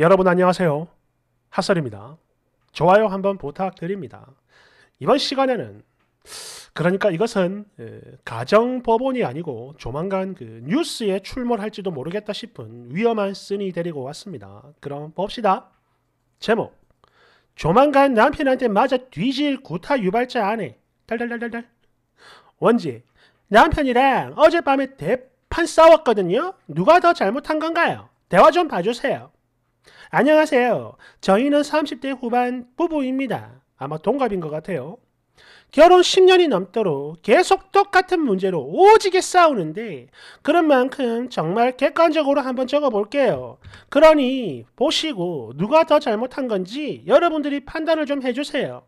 여러분 안녕하세요. 핫설입니다. 좋아요 한번 부탁드립니다. 이번 시간에는 그러니까 이것은 가정법원이 아니고 조만간 그 뉴스에 출몰할지도 모르겠다 싶은 위험한 쓴이 데리고 왔습니다. 그럼 봅시다. 제목 조만간 남편한테 맞아 뒤질 구타 유발자 아내 달달달달달 원지 남편이랑 어젯밤에 대판 싸웠거든요. 누가 더 잘못한 건가요? 대화 좀 봐주세요. 안녕하세요. 저희는 30대 후반 부부입니다. 아마 동갑인 것 같아요. 결혼 10년이 넘도록 계속 똑같은 문제로 오지게 싸우는데 그런 만큼 정말 객관적으로 한번 적어볼게요. 그러니 보시고 누가 더 잘못한 건지 여러분들이 판단을 좀 해주세요.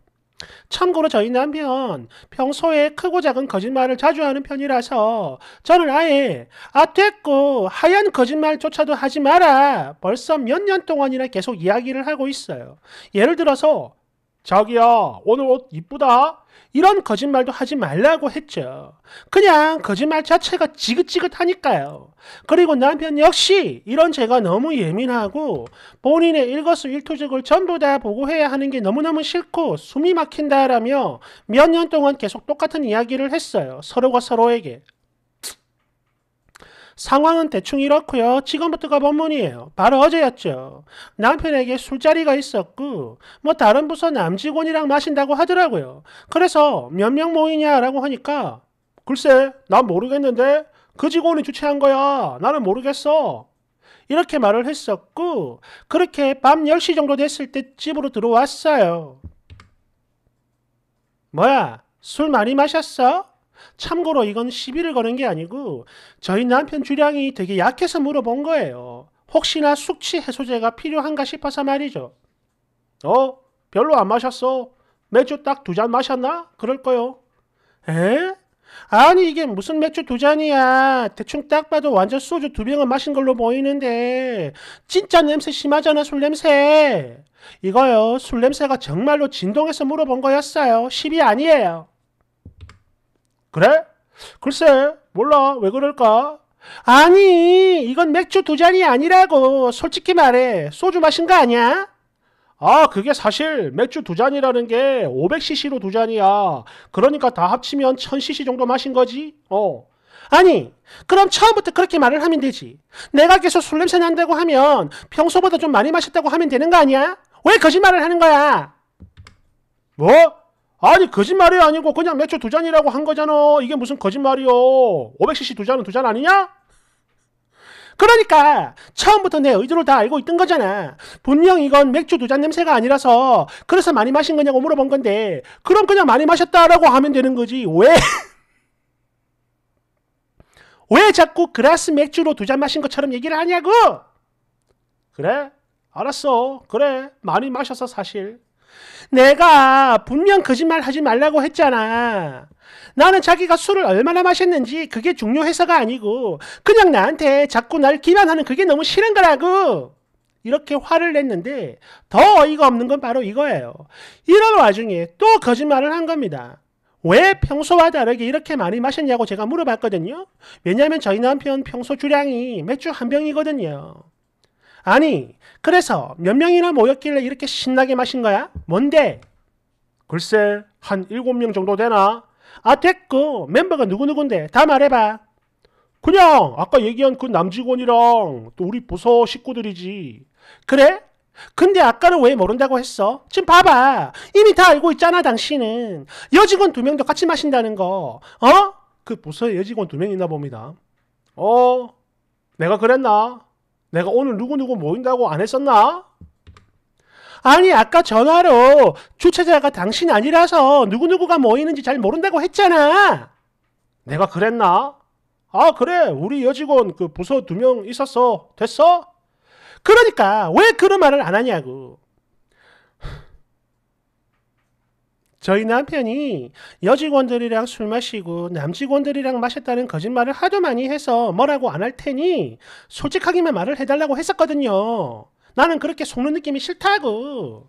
참고로 저희 남편 평소에 크고 작은 거짓말을 자주 하는 편이라서 저는 아예 아 됐고 하얀 거짓말조차도 하지 마라 벌써 몇 년 동안이나 계속 이야기를 하고 있어요. 예를 들어서 저기요, 오늘 옷 이쁘다? 이런 거짓말도 하지 말라고 했죠. 그냥 거짓말 자체가 지긋지긋하니까요. 그리고 남편 역시 이런 제가 너무 예민하고 본인의 일거수일투족을 전부 다 보고해야 하는 게 너무너무 싫고 숨이 막힌다라며 몇 년 동안 계속 똑같은 이야기를 했어요. 서로가 서로에게. 상황은 대충 이렇고요. 지금부터가 본문이에요. 바로 어제였죠. 남편에게 술자리가 있었고 뭐 다른 부서 남직원이랑 마신다고 하더라고요. 그래서 몇 명 모이냐라고 하니까 글쎄 난 모르겠는데 그 직원이 주최한 거야. 나는 모르겠어. 이렇게 말을 했었고 그렇게 밤 10시 정도 됐을 때 집으로 들어왔어요. 뭐야? 술 많이 마셨어? 참고로 이건 시비를 거는 게 아니고 저희 남편 주량이 되게 약해서 물어본 거예요. 혹시나 숙취 해소제가 필요한가 싶어서 말이죠. 어? 별로 안 마셨어? 맥주 딱 두 잔 마셨나? 그럴 거요. 에? 아니 이게 무슨 맥주 두 잔이야. 대충 딱 봐도 완전 소주 두 병을 마신 걸로 보이는데 진짜 냄새 심하잖아 술 냄새. 이거요 술 냄새가 정말로 진동해서 물어본 거였어요. 1 0이 아니에요. 그래? 글쎄 몰라 왜 그럴까? 아니 이건 맥주 두 잔이 아니라고 솔직히 말해 소주 마신 거 아니야? 아 그게 사실 맥주 두 잔이라는 게 500cc로 두 잔이야 그러니까 다 합치면 1000cc 정도 마신 거지 어 아니 그럼 처음부터 그렇게 말을 하면 되지 내가 계속 술 냄새 난다고 하면 평소보다 좀 많이 마셨다고 하면 되는 거 아니야? 왜 거짓말을 하는 거야? 뭐? 아니 거짓말이 아니고 그냥 맥주 두 잔이라고 한 거잖아 이게 무슨 거짓말이요 500cc 두 잔은 두 잔 아니냐? 그러니까 처음부터 내 의도를 다 알고 있던 거잖아 분명 이건 맥주 두 잔 냄새가 아니라서 그래서 많이 마신 거냐고 물어본 건데 그럼 그냥 많이 마셨다라고 하면 되는 거지 왜? 왜 자꾸 그라스 맥주로 두 잔 마신 것처럼 얘기를 하냐고? 그래? 알았어. 그래. 많이 마셔서 사실. 내가 분명 거짓말 하지 말라고 했잖아. 나는 자기가 술을 얼마나 마셨는지 그게 중요해서가 아니고 그냥 나한테 자꾸 날 기만하는 그게 너무 싫은 거라고. 이렇게 화를 냈는데 더 어이가 없는 건 바로 이거예요. 이런 와중에 또 거짓말을 한 겁니다. 왜 평소와 다르게 이렇게 많이 마셨냐고 제가 물어봤거든요. 왜냐하면 저희 남편 평소 주량이 맥주 한 병이거든요. 아니, 그래서 몇 명이나 모였길래 이렇게 신나게 마신 거야? 뭔데? 글쎄, 한 일곱 명 정도 되나? 아, 됐고, 멤버가 누구누군데? 다 말해봐. 그냥, 아까 얘기한 그 남직원이랑 또 우리 부서 식구들이지. 그래? 근데 아까는 왜 모른다고 했어? 지금 봐봐. 이미 다 알고 있잖아, 당신은. 여직원 두 명도 같이 마신다는 거. 어? 그 부서에 여직원 두 명 있나 봅니다. 어? 내가 그랬나? 내가 오늘 누구누구 모인다고 안 했었나? 아니 아까 전화로 주최자가 당신이 아니라서 누구누구가 모이는지 잘 모른다고 했잖아 내가 그랬나? 아 그래 우리 여직원 그 부서 두 명 있었어 됐어? 그러니까 왜 그런 말을 안 하냐고 저희 남편이 여직원들이랑 술 마시고 남직원들이랑 마셨다는 거짓말을 하도 많이 해서 뭐라고 안 할 테니 솔직하게만 말을 해달라고 했었거든요. 나는 그렇게 속는 느낌이 싫다고.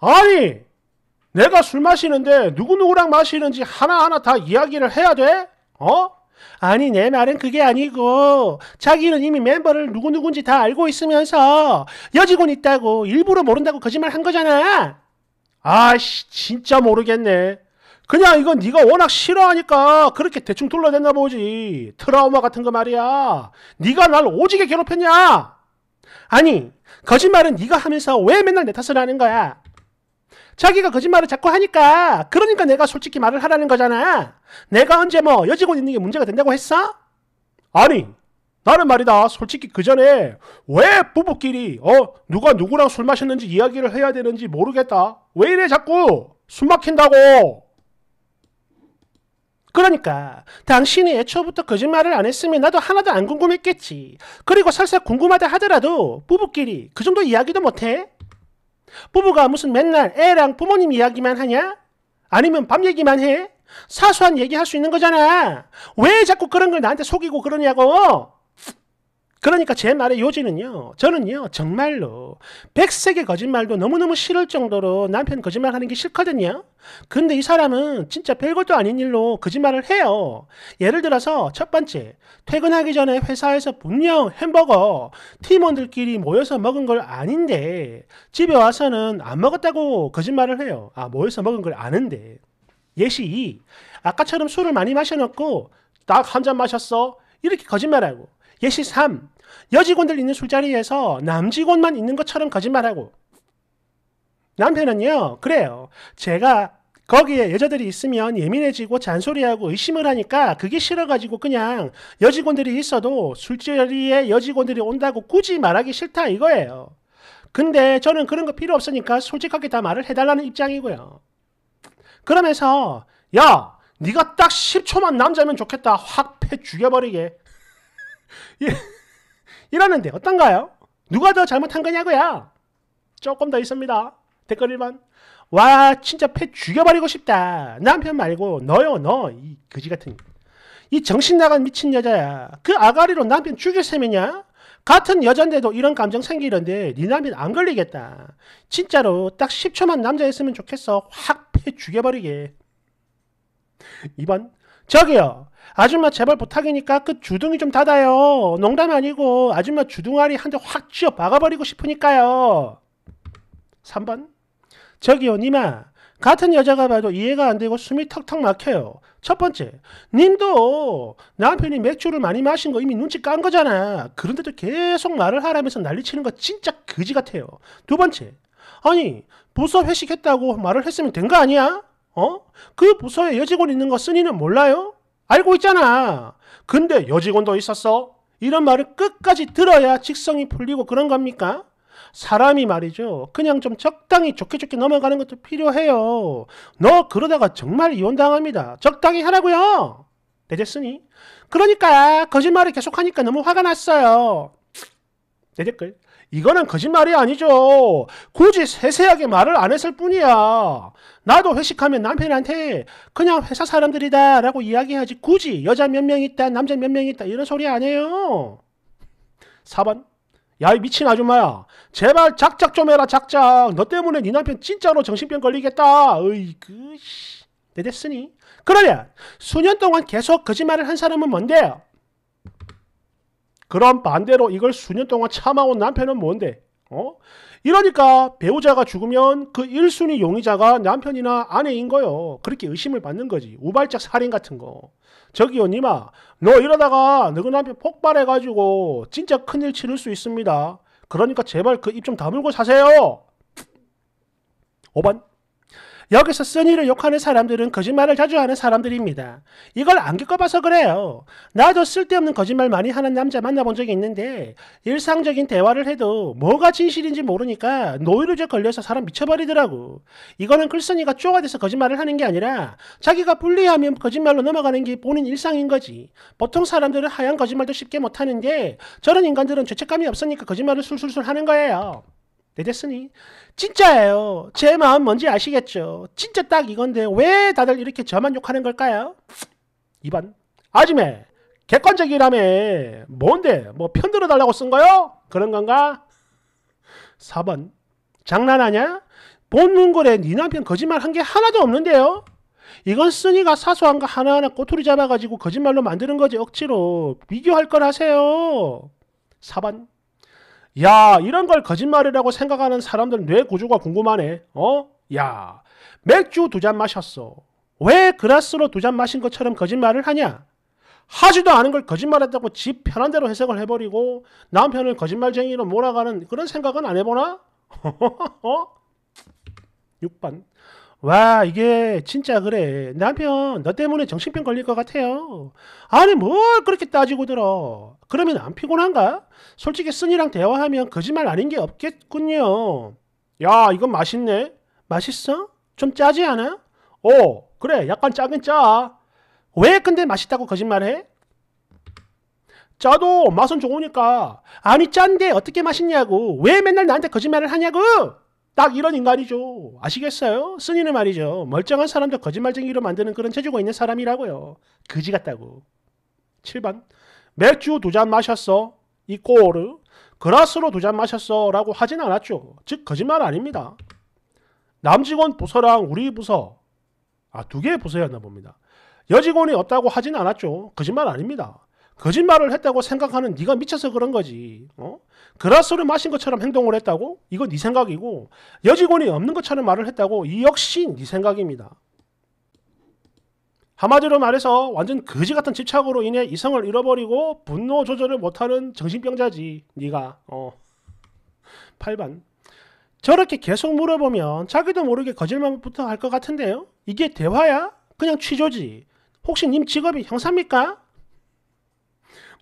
아니, 내가 술 마시는데 누구누구랑 마시는지 하나하나 다 이야기를 해야 돼? 어? 아니 내 말은 그게 아니고 자기는 이미 멤버를 누구누군지 다 알고 있으면서 여직원 있다고 일부러 모른다고 거짓말 한 거잖아. 아씨 진짜 모르겠네. 그냥 이건 네가 워낙 싫어하니까 그렇게 대충 둘러댔나 보지. 트라우마 같은 거 말이야. 네가 날 오지게 괴롭혔냐? 아니 거짓말은 네가 하면서 왜 맨날 내 탓을 하는 거야? 자기가 거짓말을 자꾸 하니까 그러니까 내가 솔직히 말을 하라는 거잖아. 내가 언제 뭐 여직원 있는 게 문제가 된다고 했어? 아니 나는 말이다 솔직히 그 전에 왜 부부끼리 어 누가 누구랑 술 마셨는지 이야기를 해야 되는지 모르겠다 왜 이래 자꾸 숨 막힌다고 그러니까 당신이 애초부터 거짓말을 안 했으면 나도 하나도 안 궁금했겠지 그리고 설사 궁금하다 하더라도 부부끼리 그 정도 이야기도 못해? 부부가 무슨 맨날 애랑 부모님 이야기만 하냐? 아니면 밤 얘기만 해? 사소한 얘기 할 수 있는 거잖아 왜 자꾸 그런 걸 나한테 속이고 그러냐고 그러니까 제 말의 요지는요. 저는요. 정말로 백색의 거짓말도 너무너무 싫을 정도로 남편 거짓말하는 게 싫거든요. 근데 이 사람은 진짜 별것도 아닌 일로 거짓말을 해요. 예를 들어서 첫 번째, 퇴근하기 전에 회사에서 분명 햄버거 팀원들끼리 모여서 먹은 걸 아닌데 집에 와서는 안 먹었다고 거짓말을 해요. 아, 모여서 먹은 걸 아는데. 예시 2. 아까처럼 술을 많이 마셔놓고 딱 한 잔 마셨어. 이렇게 거짓말하고 예시 3. 여직원들 있는 술자리에서 남직원만 있는 것처럼 거짓말하고. 남편은요, 그래요. 제가 거기에 여자들이 있으면 예민해지고 잔소리하고 의심을 하니까 그게 싫어가지고 그냥 여직원들이 있어도 술자리에 여직원들이 온다고 굳이 말하기 싫다 이거예요. 근데 저는 그런 거 필요 없으니까 솔직하게 다 말을 해달라는 입장이고요. 그러면서 야, 네가 딱 10초만 남자면 좋겠다. 확 패 죽여버리게. 예. 이러는데 어떤가요? 누가 더 잘못한 거냐고요? 조금 더 있습니다. 댓글 1번. 와 진짜 펫 죽여버리고 싶다. 남편 말고 너요 너. 이 거지 같은. 이 정신 나간 미친 여자야. 그 아가리로 남편 죽일 셈이냐? 같은 여잔데도 이런 감정 생기는데 네 남편 안 걸리겠다. 진짜로 딱 10초만 남자였으면 좋겠어. 확 패 죽여버리게. 2번 저기요. 아줌마 제발 부탁이니까 그 주둥이 좀 닫아요. 농담 아니고 아줌마 주둥아리 한 대 확 쥐어 박아버리고 싶으니까요. 3번 저기요 님아 같은 여자가 봐도 이해가 안 되고 숨이 턱턱 막혀요. 첫 번째, 님도 남편이 맥주를 많이 마신 거 이미 눈치 깐 거잖아. 그런데도 계속 말을 하라면서 난리치는 거 진짜 그지 같아요. 두 번째, 아니 부서 회식했다고 말을 했으면 된 거 아니야? 어? 그 부서에 여직원 있는 거쓰니는 몰라요? 알고 있잖아. 근데 여직원도 있었어? 이런 말을 끝까지 들어야 직성이 풀리고 그런 겁니까? 사람이 말이죠. 그냥 좀 적당히 좋게 좋게 넘어가는 것도 필요해요. 너 그러다가 정말 이혼당합니다. 적당히 하라고요. 내됐으니 그러니까 거짓말을 계속하니까 너무 화가 났어요. 내 댓글. 이거는 거짓말이 아니죠. 굳이 세세하게 말을 안 했을 뿐이야. 나도 회식하면 남편한테 그냥 회사 사람들이다 라고 이야기하지 굳이 여자 몇 명 있다 남자 몇 명 있다 이런 소리 안 해요. 4번 야이 미친 아줌마야 제발 작작 좀 해라 작작 너 때문에 네 남편 진짜로 정신병 걸리겠다 으이그 씨. 내 됐으니 그러면 수년 동안 계속 거짓말을 한 사람은 뭔데요? 그럼 반대로 이걸 수년 동안 참아온 남편은 뭔데? 어? 이러니까 배우자가 죽으면 그 1순위 용의자가 남편이나 아내인 거요. 그렇게 의심을 받는 거지. 우발적 살인 같은 거. 저기요, 님아. 너 이러다가 너희 남편 폭발해가지고 진짜 큰일 치를 수 있습니다. 그러니까 제발 그 입 좀 다물고 사세요. 오반. 여기서 써니를 욕하는 사람들은 거짓말을 자주 하는 사람들입니다. 이걸 안 겪어봐서 그래요. 나도 쓸데없는 거짓말 많이 하는 남자 만나본 적이 있는데 일상적인 대화를 해도 뭐가 진실인지 모르니까 노이로제 걸려서 사람 미쳐버리더라고. 이거는 글쓴이가 쪼가돼서 거짓말을 하는 게 아니라 자기가 불리하면 거짓말로 넘어가는 게 본인 일상인 거지. 보통 사람들은 하얀 거짓말도 쉽게 못하는데 저런 인간들은 죄책감이 없으니까 거짓말을 술술술 하는 거예요. 내겠으니 진짜예요. 제 마음 뭔지 아시겠죠? 진짜 딱 이건데 왜 다들 이렇게 저만 욕하는 걸까요? 2번 아줌매 객관적이라며 뭔데 뭐 편들어 달라고 쓴 거요? 그런 건가? 4번 장난하냐? 본문글에 네 남편 거짓말 한 게 하나도 없는데요? 이건 쓰니가 사소한 거 하나하나 꼬투리 잡아가지고 거짓말로 만드는 거지 억지로 비교할 걸 하세요. 4번 야 이런 걸 거짓말이라고 생각하는 사람들 뇌 구조가 궁금하네. 어? 야 맥주 두 잔 마셨어. 왜 그라스로 두 잔 마신 것처럼 거짓말을 하냐? 하지도 않은 걸 거짓말했다고 지 편한 대로 해석을 해버리고 남편을 거짓말쟁이로 몰아가는 그런 생각은 안 해보나? 6번 어? 와 이게 진짜 그래 남편 너 때문에 정신병 걸릴 것 같아요 아니 뭘 그렇게 따지고 들어 그러면 안 피곤한가? 솔직히 순이랑 대화하면 거짓말 아닌 게 없겠군요 야 이건 맛있네 맛있어? 좀 짜지 않아? 오 그래 약간 짜긴 짜왜 근데 맛있다고 거짓말해? 짜도 맛은 좋으니까 아니 짠데 어떻게 맛있냐고 왜 맨날 나한테 거짓말을 하냐고 딱 이런 인간이죠. 아시겠어요? 스님의 말이죠. 멀쩡한 사람도 거짓말쟁이로 만드는 그런 체조가 있는 사람이라고요. 그지 같다고. 7번. 맥주 두 잔 마셨어. 이꼬르. 그라스로 두 잔 마셨어. 라고 하진 않았죠. 즉, 거짓말 아닙니다. 남직원 부서랑 우리 부서. 아, 두 개의 부서였나 봅니다. 여직원이 없다고 하진 않았죠. 거짓말 아닙니다. 거짓말을 했다고 생각하는 네가 미쳐서 그런 거지. 어? 그라스를 마신 것처럼 행동을 했다고? 이건 네 생각이고 여직원이 없는 것처럼 말을 했다고? 이 역시 네 생각입니다. 한마디로 말해서 완전 거지 같은 집착으로 인해 이성을 잃어버리고 분노 조절을 못하는 정신병자지 네가 어. 8반 저렇게 계속 물어보면 자기도 모르게 거짓말부터 할 것 같은데요? 이게 대화야? 그냥 취조지 혹시 님 직업이 형사입니까?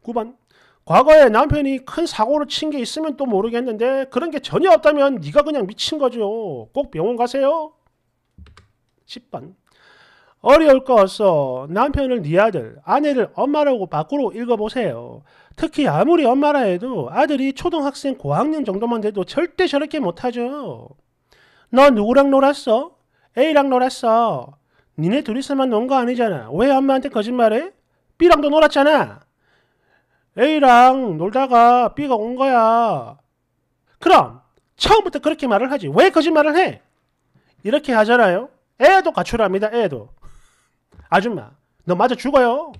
9번 과거에 남편이 큰 사고를 친 게 있으면 또 모르겠는데 그런 게 전혀 없다면 네가 그냥 미친 거죠. 꼭 병원 가세요. 10번 어려울 거 없어. 남편을 네 아들, 아내를 엄마라고 밖으로 읽어보세요. 특히 아무리 엄마라 해도 아들이 초등학생 고학년 정도만 돼도 절대 저렇게 못하죠. 너 누구랑 놀았어? A랑 놀았어. 니네 둘이서만 논 거 아니잖아. 왜 엄마한테 거짓말해? B랑도 놀았잖아. A랑 놀다가 B가 온 거야. 그럼 처음부터 그렇게 말을 하지. 왜 거짓말을 해? 이렇게 하잖아요. 애도 가출합니다. 애도. 아줌마, 너 맞아 죽어요.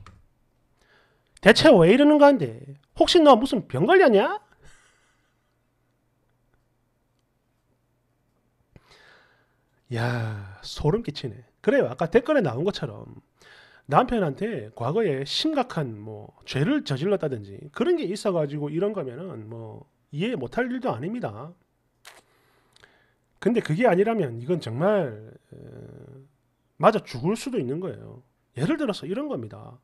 대체 왜 이러는 건데? 혹시 너 무슨 병 걸렸냐? 야 소름 끼치네. 그래요. 아까 댓글에 나온 것처럼 남편한테 과거에 심각한 뭐 죄를 저질렀다든지 그런 게 있어가지고 이런 거면은 뭐 이해 못할 일도 아닙니다. 근데 그게 아니라면 이건 정말 맞아 어, 죽을 수도 있는 거예요. 예를 들어서 이런 겁니다.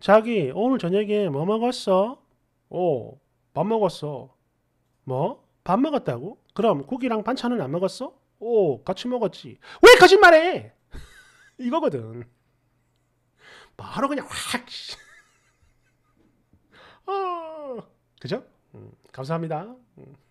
자기 오늘 저녁에 뭐 먹었어? 오, 밥 먹었어. 뭐? 밥 먹었다고? 그럼 고기랑 반찬은 안 먹었어? 오, 같이 먹었지. 왜 거짓말해? 이거거든. 바로 그냥 확. 어, 그죠? 음, 감사합니다. 음.